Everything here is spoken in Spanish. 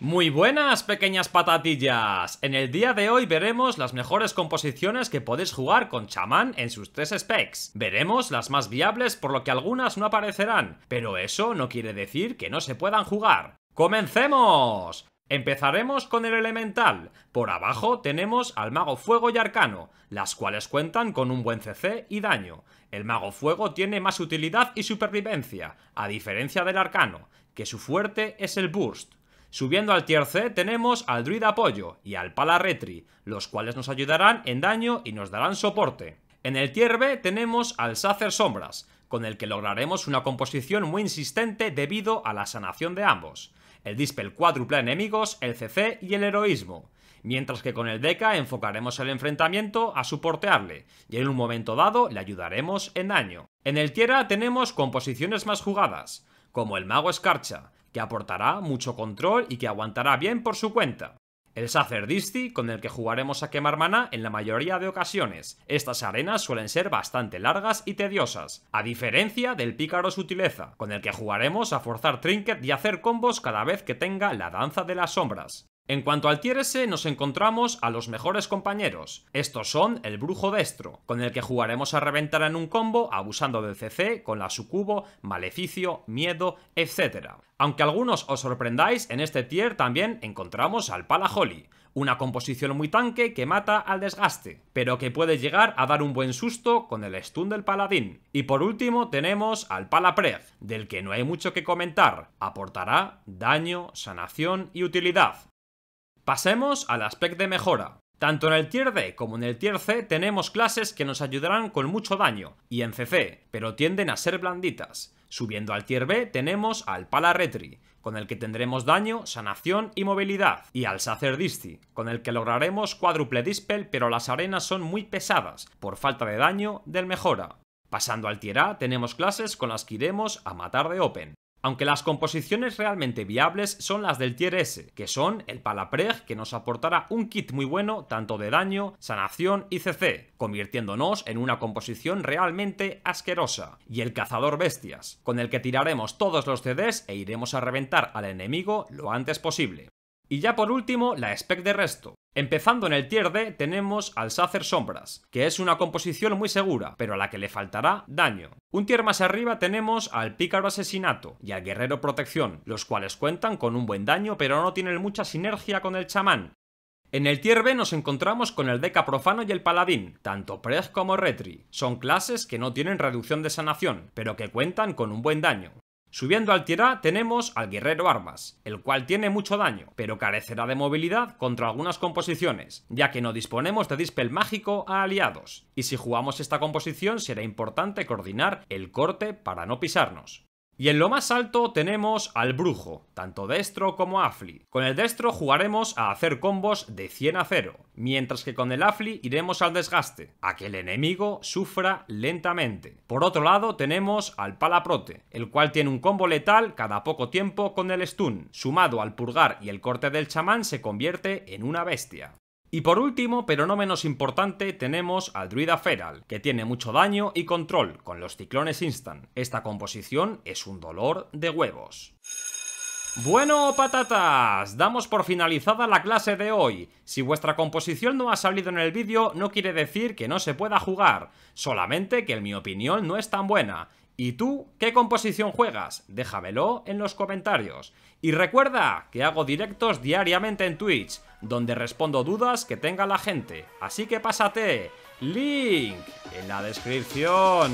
Muy buenas pequeñas patatillas, en el día de hoy veremos las mejores composiciones que podéis jugar con chamán en sus tres specs. Veremos las más viables por lo que algunas no aparecerán, pero eso no quiere decir que no se puedan jugar. ¡Comencemos! Empezaremos con el elemental, por abajo tenemos al mago fuego y arcano, las cuales cuentan con un buen CC y daño. El mago fuego tiene más utilidad y supervivencia, a diferencia del arcano, que su fuerte es el burst. Subiendo al tier C tenemos al Druid apoyo y al pala los cuales nos ayudarán en daño y nos darán soporte. En el tier B tenemos al sacer sombras, con el que lograremos una composición muy insistente debido a la sanación de ambos, el dispel cuádruple enemigos, el CC y el heroísmo, mientras que con el Deca enfocaremos el enfrentamiento a soportearle y en un momento dado le ayudaremos en daño. En el Tier A tenemos composiciones más jugadas, como el Mago Escarcha, que aportará mucho control y que aguantará bien por su cuenta. El Sacerdisti, con el que jugaremos a quemar maná en la mayoría de ocasiones. Estas arenas suelen ser bastante largas y tediosas, a diferencia del Pícaro Sutileza, con el que jugaremos a forzar trinket y hacer combos cada vez que tenga la Danza de las Sombras. En cuanto al tier S, nos encontramos a los mejores compañeros. Estos son el Brujo Destro, con el que jugaremos a reventar en un combo abusando del CC con la Sucubo, Maleficio, Miedo, etc. Aunque algunos os sorprendáis, en este tier también encontramos al Palaholi, una composición muy tanque que mata al desgaste, pero que puede llegar a dar un buen susto con el stun del paladín. Y por último tenemos al Palapred, del que no hay mucho que comentar, aportará daño, sanación y utilidad, Pasemos al aspecto de mejora. Tanto en el tier D como en el tier C tenemos clases que nos ayudarán con mucho daño, y en CC, pero tienden a ser blanditas. Subiendo al tier B tenemos al Palaretri, con el que tendremos daño, sanación y movilidad, y al Sacerdisti, con el que lograremos cuádruple dispel pero las arenas son muy pesadas, por falta de daño del mejora. Pasando al tier A tenemos clases con las que iremos a matar de Open, aunque las composiciones realmente viables son las del tier S, que son el Palapreg que nos aportará un kit muy bueno tanto de daño, sanación y CC, convirtiéndonos en una composición realmente asquerosa, y el Cazador Bestias, con el que tiraremos todos los CDs e iremos a reventar al enemigo lo antes posible. Y ya por último, la spec de resto. Empezando en el tier D tenemos al Sacer Sombras, que es una composición muy segura, pero a la que le faltará daño. Un tier más arriba tenemos al Pícaro Asesinato y al Guerrero Protección, los cuales cuentan con un buen daño pero no tienen mucha sinergia con el chamán. En el tier B nos encontramos con el Deca Profano y el Paladín, tanto Prez como Retri. Son clases que no tienen reducción de sanación, pero que cuentan con un buen daño. Subiendo al Tierra tenemos al Guerrero Armas, el cual tiene mucho daño, pero carecerá de movilidad contra algunas composiciones, ya que no disponemos de dispel mágico a aliados, y si jugamos esta composición será importante coordinar el corte para no pisarnos. Y en lo más alto tenemos al Brujo, tanto Destro como Afli. Con el Destro jugaremos a hacer combos de 100 a 0, mientras que con el Afli iremos al desgaste, a que el enemigo sufra lentamente. Por otro lado tenemos al Palaprote, el cual tiene un combo letal cada poco tiempo con el stun, sumado al purgar y el corte del chamán se convierte en una bestia. Y por último, pero no menos importante, tenemos al druida Feral, que tiene mucho daño y control con los ciclones instant. Esta composición es un dolor de huevos. Bueno, patatas, damos por finalizada la clase de hoy. Si vuestra composición no ha salido en el vídeo, no quiere decir que no se pueda jugar, solamente que en mi opinión no es tan buena. ¿Y tú qué composición juegas? Déjamelo en los comentarios. Y recuerda que hago directos diariamente en Twitch, donde respondo dudas que tenga la gente. Así que pásate, link en la descripción.